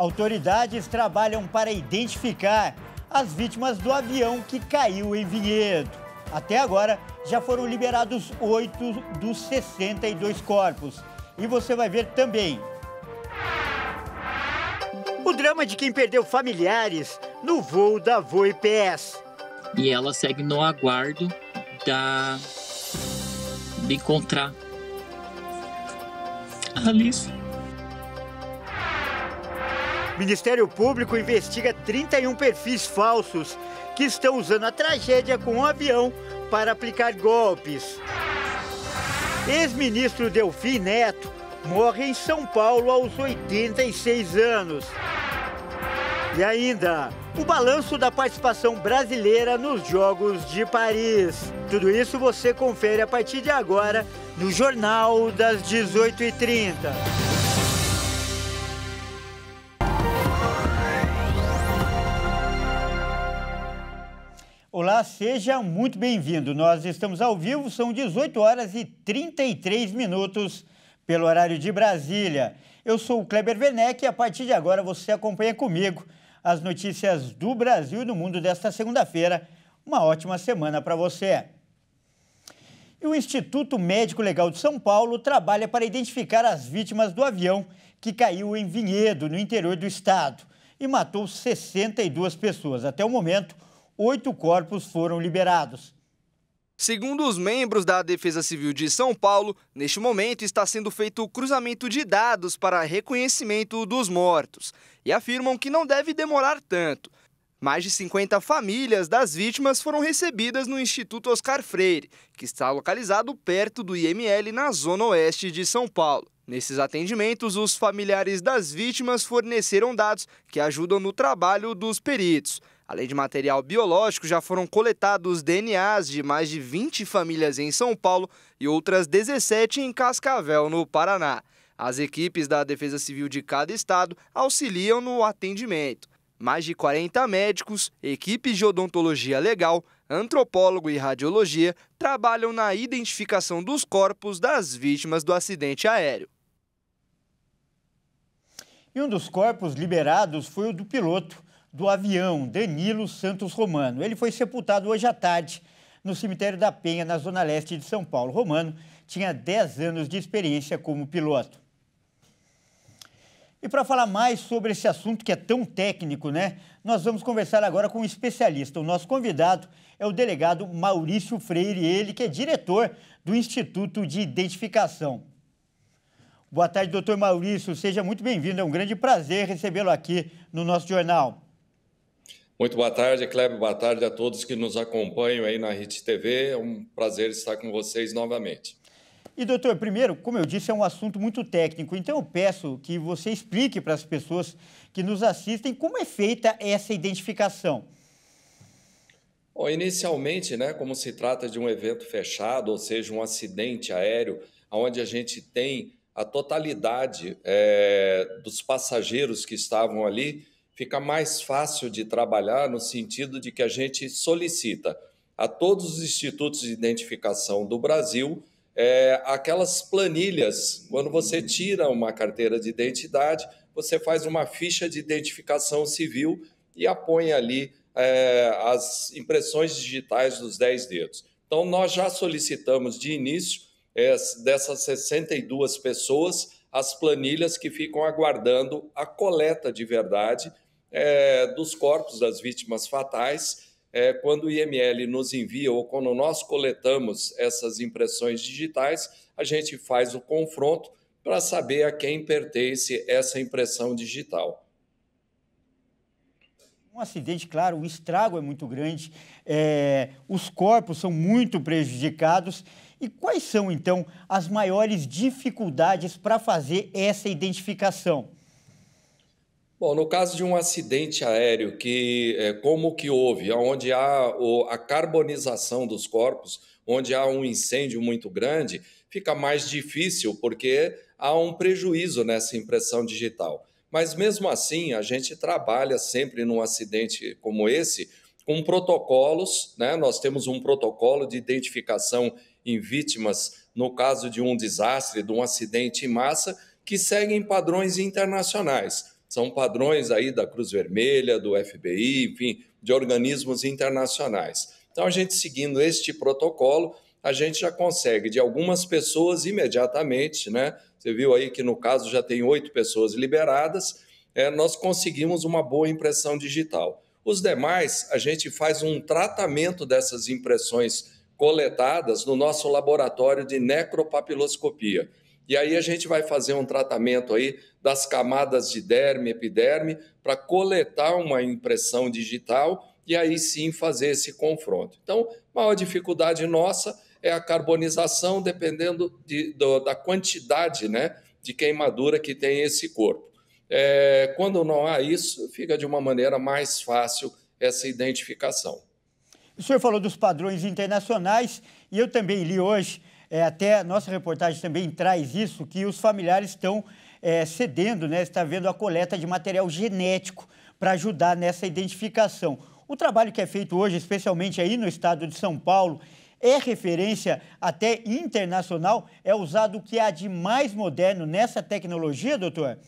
Autoridades trabalham para identificar as vítimas do avião que caiu em Vinhedo. Até agora, já foram liberados oito dos 62 corpos. E você vai ver também. O drama de quem perdeu familiares no voo da VoIPS. E ela segue no aguardo da... de encontrar a ah, Alice. Ministério Público investiga 31 perfis falsos que estão usando a tragédia com um avião para aplicar golpes. Ex-ministro Delfim Neto morre em São Paulo aos 86 anos. E ainda, o balanço da participação brasileira nos Jogos de Paris. Tudo isso você confere a partir de agora no Jornal das 18h30. Olá, seja muito bem-vindo. Nós estamos ao vivo, são 18 horas e 33 minutos pelo horário de Brasília. Eu sou o Kleber Werneck e a partir de agora você acompanha comigo as notícias do Brasil e do mundo desta segunda-feira. Uma ótima semana para você. E o Instituto Médico Legal de São Paulo trabalha para identificar as vítimas do avião que caiu em Vinhedo, no interior do estado, e matou 62 pessoas. Até o momento, oito corpos foram liberados. Segundo os membros da Defesa Civil de São Paulo, neste momento está sendo feito o cruzamento de dados para reconhecimento dos mortos e afirmam que não deve demorar tanto. Mais de 50 famílias das vítimas foram recebidas no Instituto Oscar Freire, que está localizado perto do IML na zona oeste de São Paulo. Nesses atendimentos, os familiares das vítimas forneceram dados que ajudam no trabalho dos peritos. Além de material biológico, já foram coletados DNAs de mais de 20 famílias em São Paulo e outras 17 em Cascavel, no Paraná. As equipes da Defesa Civil de cada estado auxiliam no atendimento. Mais de 40 médicos, equipes de odontologia legal, antropólogo e radiologia trabalham na identificação dos corpos das vítimas do acidente aéreo. E um dos corpos liberados foi o do piloto do avião Danilo Santos Romano. Ele foi sepultado hoje à tarde no cemitério da Penha, na zona leste de São Paulo. Romano tinha 10 anos de experiência como piloto. E para falar mais sobre esse assunto que é tão técnico, né? Nós vamos conversar agora com um especialista. O nosso convidado é o delegado Maurício Freire, ele que é diretor do Instituto de Identificação. Boa tarde, doutor Maurício. Seja muito bem-vindo. É um grande prazer recebê-lo aqui no nosso jornal. Muito boa tarde, Kleber. Boa tarde a todos que nos acompanham aí na RIT TV. É um prazer estar com vocês novamente. E, doutor, primeiro, como eu disse, é um assunto muito técnico, então eu peço que você explique para as pessoas que nos assistem como é feita essa identificação. Bom, inicialmente, né, como se trata de um evento fechado, ou seja, um acidente aéreo, onde a gente tem a totalidade é, dos passageiros que estavam ali, fica mais fácil de trabalhar no sentido de que a gente solicita a todos os institutos de identificação do Brasil é, aquelas planilhas. Quando você tira uma carteira de identidade, você faz uma ficha de identificação civil e apõe ali é, as impressões digitais dos 10 dedos. Então, nós já solicitamos de início é, dessas 62 pessoas as planilhas que ficam aguardando a coleta de verdade é, dos corpos das vítimas fatais. É, quando o IML nos envia ou quando nós coletamos essas impressões digitais, a gente faz o confronto para saber a quem pertence essa impressão digital um acidente, claro, o estrago é muito grande, é, os corpos são muito prejudicados. E quais são, então, as maiores dificuldades para fazer essa identificação? Bom, no caso de um acidente aéreo, que é, como que houve, onde há o, a carbonização dos corpos, onde há um incêndio muito grande, fica mais difícil, porque há um prejuízo nessa impressão digital. Mas mesmo assim, a gente trabalha sempre num acidente como esse com protocolos, né? Nós temos um protocolo de identificação em vítimas no caso de um desastre, de um acidente em massa, que seguem padrões internacionais. São padrões aí da Cruz Vermelha, do FBI, enfim, de organismos internacionais. Então a gente seguindo este protocolo, a gente já consegue de algumas pessoas imediatamente, né? Você viu aí que no caso já tem oito pessoas liberadas, é, nós conseguimos uma boa impressão digital. Os demais, a gente faz um tratamento dessas impressões coletadas no nosso laboratório de necropapiloscopia. E aí a gente vai fazer um tratamento aí das camadas de derme, epiderme, para coletar uma impressão digital e aí sim fazer esse confronto. Então, maior dificuldade nossa é a carbonização, dependendo de, do, da quantidade né, de queimadura que tem esse corpo. É, quando não há isso, fica de uma maneira mais fácil essa identificação. O senhor falou dos padrões internacionais e eu também li hoje, é, até nossa reportagem também traz isso, que os familiares estão é, cedendo, né, está vendo a coleta de material genético para ajudar nessa identificação. O trabalho que é feito hoje, especialmente aí no estado de São Paulo, é referência até internacional, é usado o que há de mais moderno nessa tecnologia, doutor?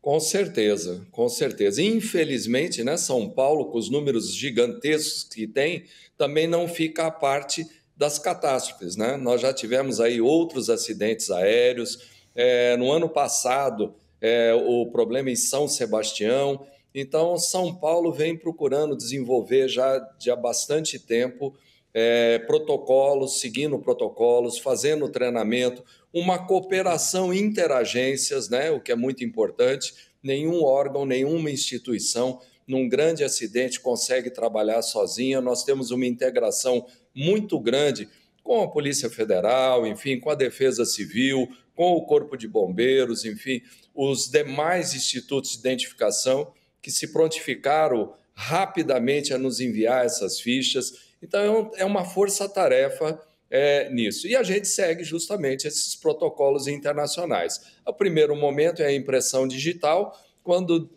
Com certeza, com certeza. Infelizmente, né, São Paulo, com os números gigantescos que tem, também não fica a parte das catástrofes. Né? Nós já tivemos aí outros acidentes aéreos. É, no ano passado, é, o problema em São Sebastião. Então, São Paulo vem procurando desenvolver já, já há bastante tempo é, protocolos, seguindo protocolos, fazendo treinamento, uma cooperação interagências, né, o que é muito importante. Nenhum órgão, nenhuma instituição, num grande acidente, consegue trabalhar sozinha. Nós temos uma integração muito grande com a Polícia Federal, enfim, com a Defesa Civil, com o Corpo de Bombeiros, enfim, os demais institutos de identificação que se prontificaram rapidamente a nos enviar essas fichas então, é, é uma força-tarefa é, nisso. E a gente segue justamente esses protocolos internacionais. O primeiro momento é a impressão digital, quando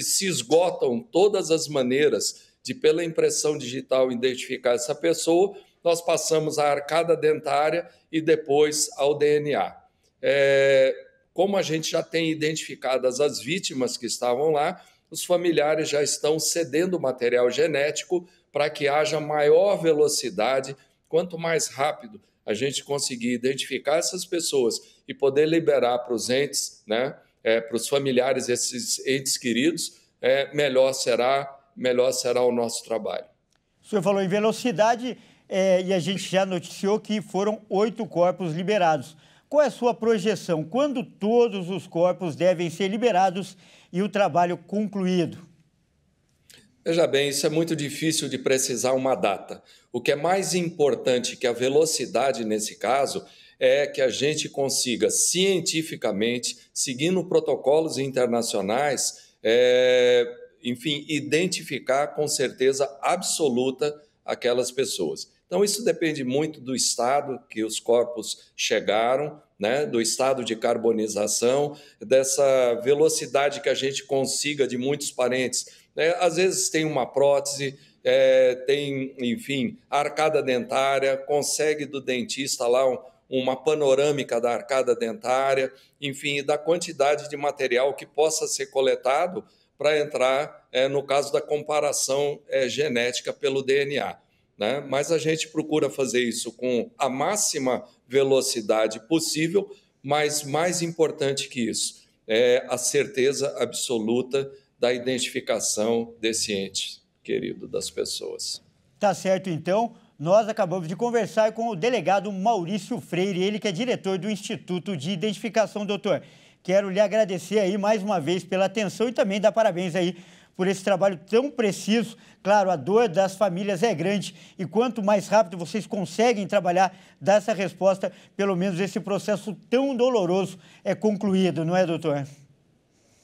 se esgotam todas as maneiras de, pela impressão digital, identificar essa pessoa, nós passamos à arcada dentária e depois ao DNA. É, como a gente já tem identificadas as vítimas que estavam lá, os familiares já estão cedendo material genético para que haja maior velocidade. Quanto mais rápido a gente conseguir identificar essas pessoas e poder liberar para os entes, né, é, para os familiares, esses entes queridos, é, melhor será, melhor será o nosso trabalho. O senhor falou em velocidade é, e a gente já noticiou que foram oito corpos liberados. Qual é a sua projeção? Quando todos os corpos devem ser liberados e o trabalho concluído? Veja bem, isso é muito difícil de precisar uma data. O que é mais importante que a velocidade nesse caso é que a gente consiga cientificamente, seguindo protocolos internacionais, é, enfim, identificar com certeza absoluta aquelas pessoas. Então, isso depende muito do estado que os corpos chegaram, né, do estado de carbonização, dessa velocidade que a gente consiga de muitos parentes né? Às vezes tem uma prótese, é, tem, enfim, arcada dentária, consegue do dentista lá um, uma panorâmica da arcada dentária, enfim, da quantidade de material que possa ser coletado para entrar é, no caso da comparação é, genética pelo DNA. Né? Mas a gente procura fazer isso com a máxima velocidade possível, mas mais importante que isso, é a certeza absoluta da identificação desse ente querido das pessoas. Tá certo, então. Nós acabamos de conversar com o delegado Maurício Freire, ele que é diretor do Instituto de Identificação, doutor. Quero lhe agradecer aí mais uma vez pela atenção e também dar parabéns aí por esse trabalho tão preciso. Claro, a dor das famílias é grande e quanto mais rápido vocês conseguem trabalhar, dar essa resposta, pelo menos esse processo tão doloroso é concluído, não é, doutor?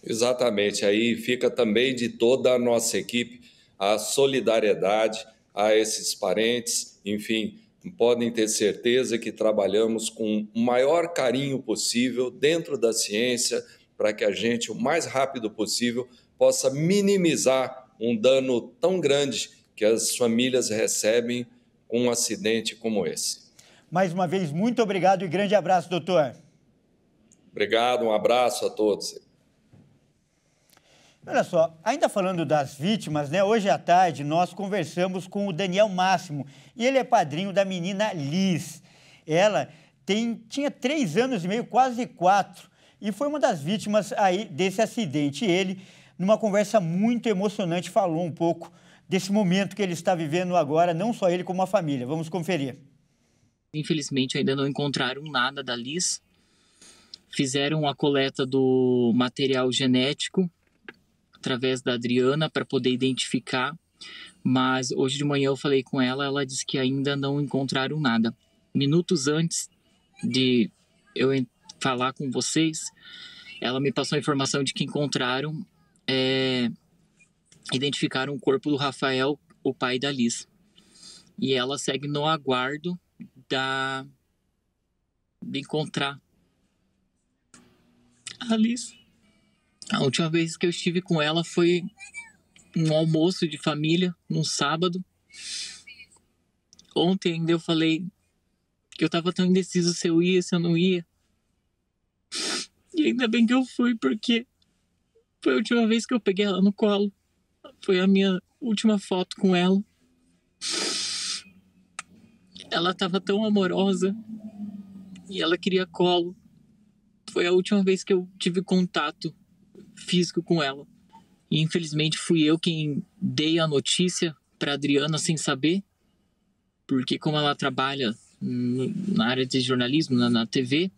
Exatamente. Aí fica também de toda a nossa equipe a solidariedade a esses parentes, enfim, podem ter certeza que trabalhamos com o maior carinho possível dentro da ciência para que a gente, o mais rápido possível, possa minimizar um dano tão grande que as famílias recebem com um acidente como esse. Mais uma vez, muito obrigado e grande abraço, doutor. Obrigado, um abraço a todos. Olha só, ainda falando das vítimas, né? Hoje à tarde nós conversamos com o Daniel Máximo e ele é padrinho da menina Liz. Ela tem, tinha três anos e meio, quase quatro, e foi uma das vítimas aí desse acidente. E ele, numa conversa muito emocionante, falou um pouco desse momento que ele está vivendo agora, não só ele como a família. Vamos conferir. Infelizmente ainda não encontraram nada da Liz. Fizeram a coleta do material genético através da Adriana para poder identificar, mas hoje de manhã eu falei com ela, ela disse que ainda não encontraram nada. Minutos antes de eu falar com vocês, ela me passou a informação de que encontraram, é, identificaram o corpo do Rafael, o pai da Liz. E ela segue no aguardo da de encontrar a Liz. A última vez que eu estive com ela foi um almoço de família, num sábado. Ontem ainda eu falei que eu tava tão indeciso se eu ia, se eu não ia. E ainda bem que eu fui, porque foi a última vez que eu peguei ela no colo. Foi a minha última foto com ela. Ela tava tão amorosa e ela queria colo. Foi a última vez que eu tive contato físico com ela. E infelizmente fui eu quem dei a notícia para Adriana sem saber, porque como ela trabalha na área de jornalismo, na, na TV,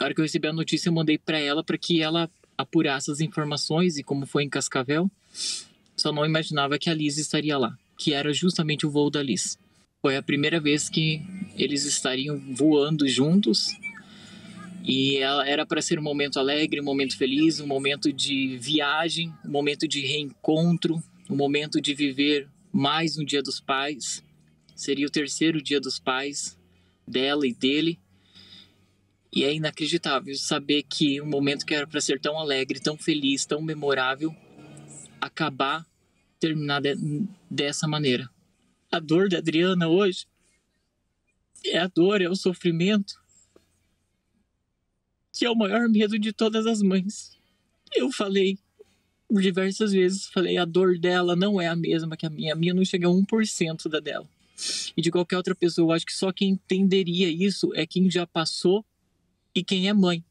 a hora que eu recebi a notícia eu mandei para ela para que ela apurasse as informações e como foi em Cascavel, só não imaginava que a Liz estaria lá, que era justamente o voo da Liz. Foi a primeira vez que eles estariam voando juntos e era para ser um momento alegre, um momento feliz, um momento de viagem, um momento de reencontro, um momento de viver mais um Dia dos Pais. Seria o terceiro Dia dos Pais dela e dele. E é inacreditável saber que um momento que era para ser tão alegre, tão feliz, tão memorável, acabar terminar de, dessa maneira. A dor da Adriana hoje é a dor, é o sofrimento, que é o maior medo de todas as mães. Eu falei diversas vezes, falei, a dor dela não é a mesma que a minha. A minha não chega a 1% da dela. E de qualquer outra pessoa, eu acho que só quem entenderia isso é quem já passou e quem é mãe.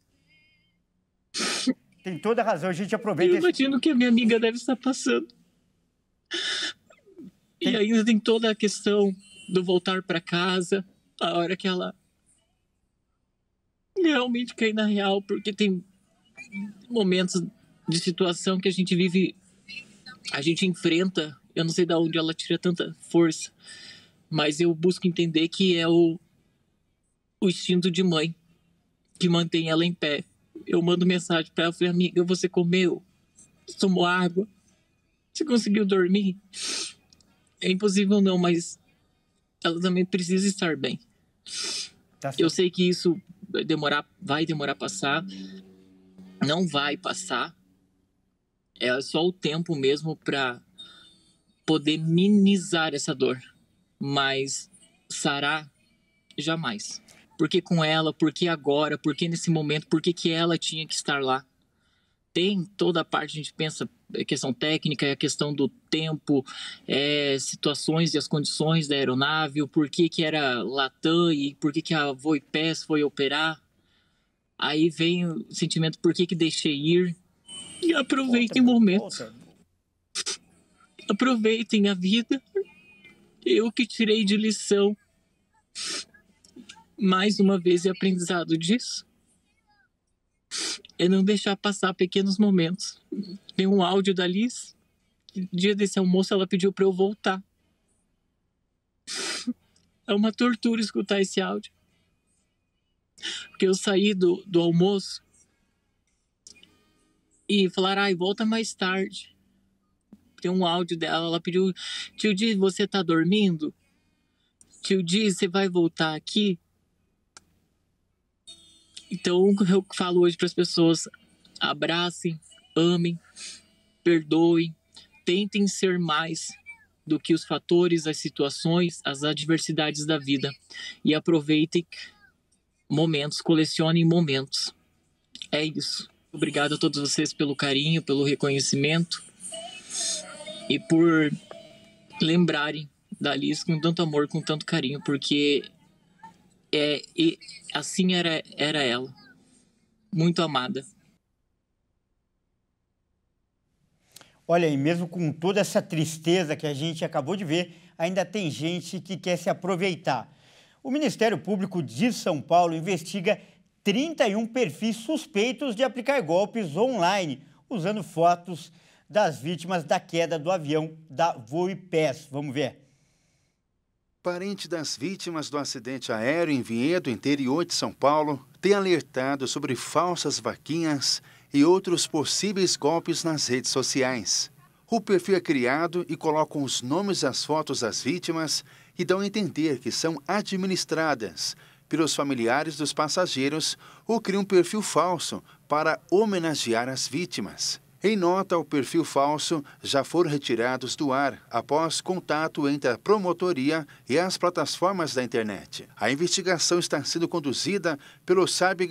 Tem toda a razão, a gente aproveita. Eu imagino esse... que a minha amiga deve estar passando. Tem... E ainda tem toda a questão do voltar para casa, a hora que ela realmente cair na real, porque tem momentos de situação que a gente vive, a gente enfrenta. Eu não sei de onde ela tira tanta força, mas eu busco entender que é o, o instinto de mãe que mantém ela em pé. Eu mando mensagem para ela, falei, amiga, você comeu? Você tomou água? Você conseguiu dormir? É impossível não, mas ela também precisa estar bem. Tá eu sei que isso demorar, vai demorar passar, não vai passar. É só o tempo mesmo para poder minimizar essa dor, mas sarar jamais. Por que com ela? Por que agora? Por que nesse momento? Por que, que ela tinha que estar lá? tem toda a parte, a gente pensa a é, questão técnica, é a questão do tempo, é, situações e as condições da aeronave, o porquê que era Latam e por que a Voipes foi operar. Aí vem o sentimento, por que que deixei ir? E aproveitem o momento. Outra. Aproveitem a vida. Eu que tirei de lição mais uma vez e aprendizado disso é não deixar passar pequenos momentos. Tem um áudio da Liz. Dia desse almoço ela pediu para eu voltar. É uma tortura escutar esse áudio. Porque eu saí do, do almoço e falaram, ai, volta mais tarde. Tem um áudio dela, ela pediu, tio Di, você tá dormindo? Tio Di, você vai voltar aqui? Então, eu falo hoje para as pessoas: abracem, amem, perdoem, tentem ser mais do que os fatores, as situações, as adversidades da vida e aproveitem momentos, colecionem momentos. É isso. Obrigado a todos vocês pelo carinho, pelo reconhecimento e por lembrarem da Alice com tanto amor, com tanto carinho, porque é, e assim era, era ela, muito amada. Olha, aí, mesmo com toda essa tristeza que a gente acabou de ver, ainda tem gente que quer se aproveitar. O Ministério Público de São Paulo investiga 31 perfis suspeitos de aplicar golpes online, usando fotos das vítimas da queda do avião da Voipes. Vamos ver. Parente das vítimas do acidente aéreo em Vinhedo, interior de São Paulo, tem alertado sobre falsas vaquinhas e outros possíveis golpes nas redes sociais. O perfil é criado e colocam os nomes as fotos das vítimas e dão a entender que são administradas pelos familiares dos passageiros ou criam um perfil falso para homenagear as vítimas. Em nota o perfil falso, já foram retirados do ar após contato entre a promotoria e as plataformas da internet. A investigação está sendo conduzida pelo SABGAECO,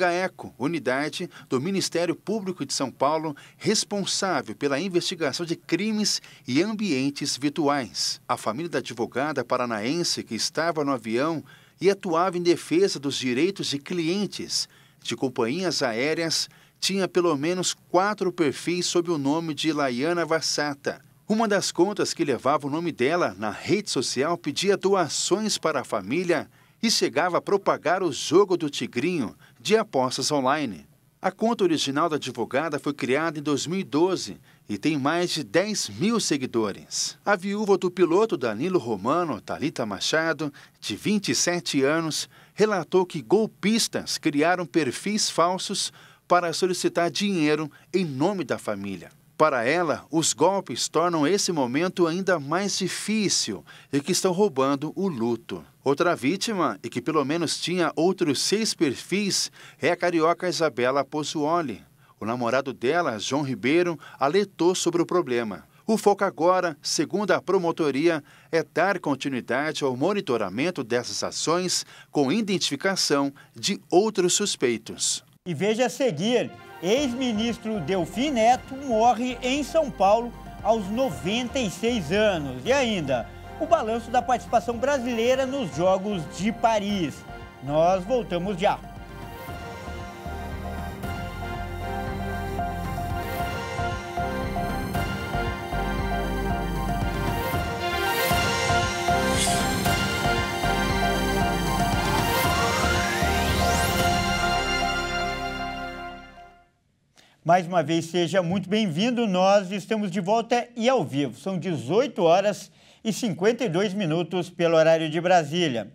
GAECO, unidade do Ministério Público de São Paulo, responsável pela investigação de crimes e ambientes virtuais. A família da advogada paranaense que estava no avião e atuava em defesa dos direitos de clientes de companhias aéreas tinha pelo menos quatro perfis sob o nome de Laiana Vassata. Uma das contas que levava o nome dela na rede social pedia doações para a família e chegava a propagar o jogo do Tigrinho de apostas online. A conta original da advogada foi criada em 2012 e tem mais de 10 mil seguidores. A viúva do piloto Danilo Romano, Talita Machado, de 27 anos, relatou que golpistas criaram perfis falsos para solicitar dinheiro em nome da família. Para ela, os golpes tornam esse momento ainda mais difícil e que estão roubando o luto. Outra vítima, e que pelo menos tinha outros seis perfis, é a carioca Isabela Pozzuoli. O namorado dela, João Ribeiro, alertou sobre o problema. O foco agora, segundo a promotoria, é dar continuidade ao monitoramento dessas ações com identificação de outros suspeitos. E veja a seguir: ex-ministro Delfim Neto morre em São Paulo aos 96 anos. E ainda, o balanço da participação brasileira nos Jogos de Paris. Nós voltamos já. Mais uma vez, seja muito bem-vindo. Nós estamos de volta e ao vivo. São 18 horas e 52 minutos pelo horário de Brasília.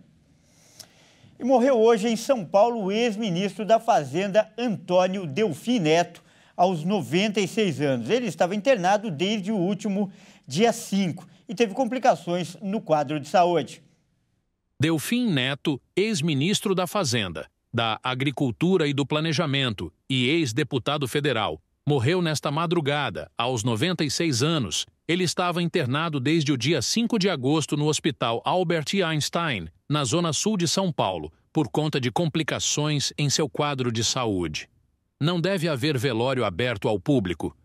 E morreu hoje em São Paulo o ex-ministro da Fazenda Antônio Delfim Neto, aos 96 anos. Ele estava internado desde o último dia 5 e teve complicações no quadro de saúde. Delfim Neto, ex-ministro da Fazenda, da Agricultura e do Planejamento e ex-deputado federal, morreu nesta madrugada, aos 96 anos. Ele estava internado desde o dia 5 de agosto no Hospital Albert Einstein, na zona sul de São Paulo, por conta de complicações em seu quadro de saúde. Não deve haver velório aberto ao público.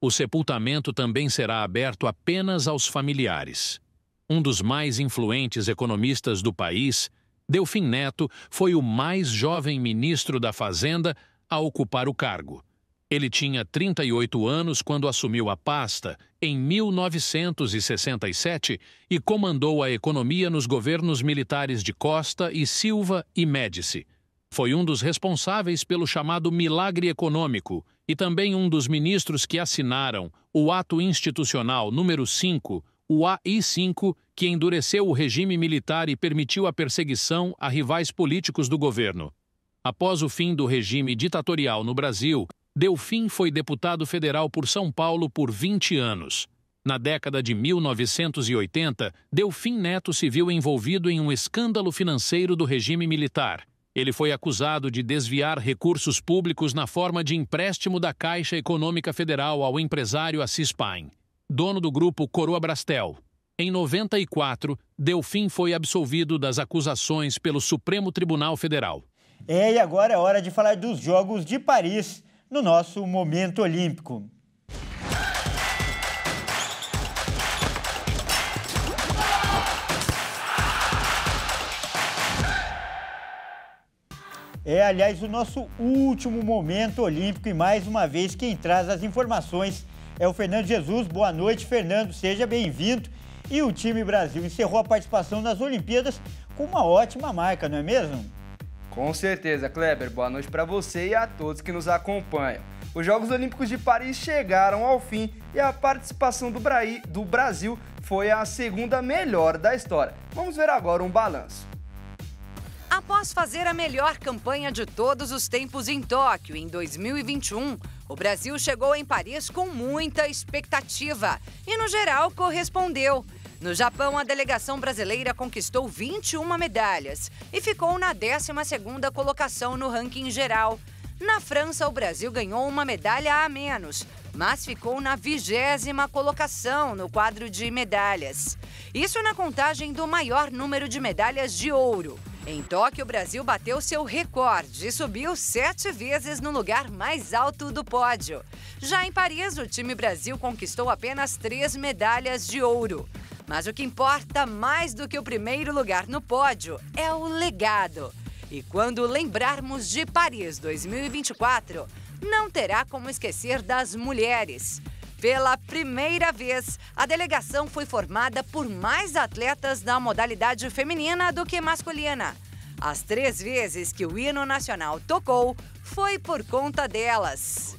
O sepultamento também será aberto apenas aos familiares. Um dos mais influentes economistas do país, Delfim Neto foi o mais jovem ministro da Fazenda a ocupar o cargo. Ele tinha 38 anos quando assumiu a pasta em 1967 e comandou a economia nos governos militares de Costa e Silva e Médici. Foi um dos responsáveis pelo chamado milagre econômico e também um dos ministros que assinaram o ato institucional número 5, o AI5, que endureceu o regime militar e permitiu a perseguição a rivais políticos do governo. Após o fim do regime ditatorial no Brasil, Delfim foi deputado federal por São Paulo por 20 anos. Na década de 1980, Delfim Neto se viu envolvido em um escândalo financeiro do regime militar. Ele foi acusado de desviar recursos públicos na forma de empréstimo da Caixa Econômica Federal ao empresário Assis Pain, dono do grupo Coroa Brastel, em 94, Delfim foi absolvido das acusações pelo Supremo Tribunal Federal. É, e agora é hora de falar dos Jogos de Paris no nosso Momento Olímpico. É, aliás, o nosso último momento olímpico e mais uma vez quem traz as informações é o Fernando Jesus. Boa noite, Fernando. Seja bem-vindo. E o time Brasil encerrou a participação nas Olimpíadas com uma ótima marca, não é mesmo? Com certeza, Kleber. Boa noite para você e a todos que nos acompanham. Os Jogos Olímpicos de Paris chegaram ao fim e a participação do, Braí, do Brasil foi a segunda melhor da história. Vamos ver agora um balanço. Após fazer a melhor campanha de todos os tempos em Tóquio em 2021, o Brasil chegou em Paris com muita expectativa e, no geral, correspondeu. No Japão, a delegação brasileira conquistou 21 medalhas e ficou na 12ª colocação no ranking geral. Na França, o Brasil ganhou uma medalha a menos, mas ficou na vigésima colocação no quadro de medalhas. Isso na contagem do maior número de medalhas de ouro. Em Tóquio, o Brasil bateu seu recorde e subiu sete vezes no lugar mais alto do pódio. Já em Paris, o time Brasil conquistou apenas três medalhas de ouro. Mas o que importa mais do que o primeiro lugar no pódio é o legado. E quando lembrarmos de Paris 2024, não terá como esquecer das mulheres. Pela primeira vez, a delegação foi formada por mais atletas da modalidade feminina do que masculina. As três vezes que o hino nacional tocou foi por conta delas.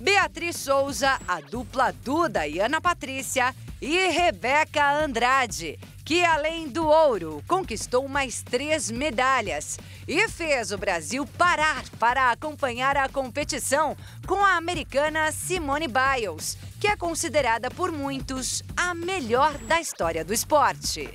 Beatriz Souza, a dupla Duda e Ana Patrícia, e Rebeca Andrade, que além do ouro, conquistou mais três medalhas e fez o Brasil parar para acompanhar a competição com a americana Simone Biles, que é considerada por muitos a melhor da história do esporte.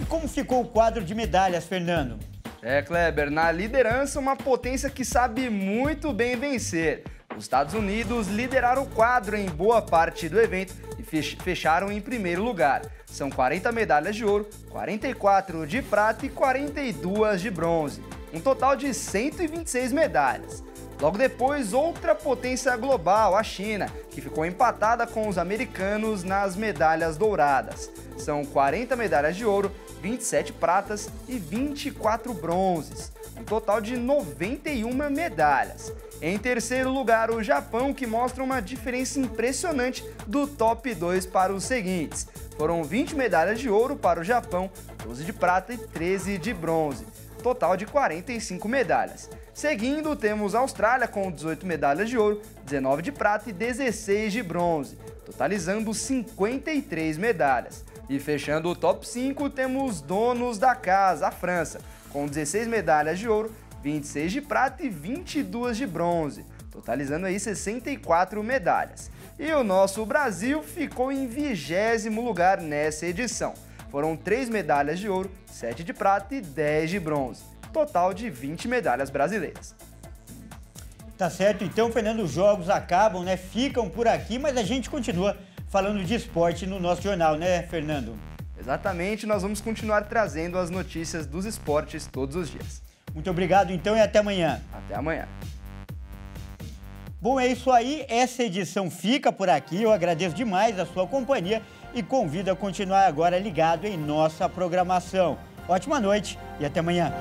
E como ficou o quadro de medalhas, Fernando? É, Kleber, na liderança, uma potência que sabe muito bem vencer. Os Estados Unidos lideraram o quadro em boa parte do evento e fecharam em primeiro lugar. São 40 medalhas de ouro, 44 de prata e 42 de bronze, um total de 126 medalhas. Logo depois, outra potência global, a China, que ficou empatada com os americanos nas medalhas douradas. São 40 medalhas de ouro, 27 pratas e 24 bronzes, um total de 91 medalhas. Em terceiro lugar, o Japão, que mostra uma diferença impressionante do top 2 para os seguintes. Foram 20 medalhas de ouro para o Japão, 12 de prata e 13 de bronze. Total de 45 medalhas. Seguindo, temos a Austrália com 18 medalhas de ouro, 19 de prata e 16 de bronze, totalizando 53 medalhas. E fechando o top 5, temos donos da casa, a França, com 16 medalhas de ouro, 26 de prata e 22 de bronze, totalizando aí 64 medalhas. E o nosso Brasil ficou em vigésimo lugar nessa edição. Foram 3 medalhas de ouro, 7 de prata e 10 de bronze, total de 20 medalhas brasileiras. Tá certo, então, Fernando, os jogos acabam, né? Ficam por aqui, mas a gente continua falando de esporte no nosso jornal, né, Fernando? Exatamente, nós vamos continuar trazendo as notícias dos esportes todos os dias. Muito obrigado, então, e até amanhã. Até amanhã. Bom, é isso aí. Essa edição fica por aqui. Eu agradeço demais a sua companhia e convido a continuar agora ligado em nossa programação. Ótima noite e até amanhã.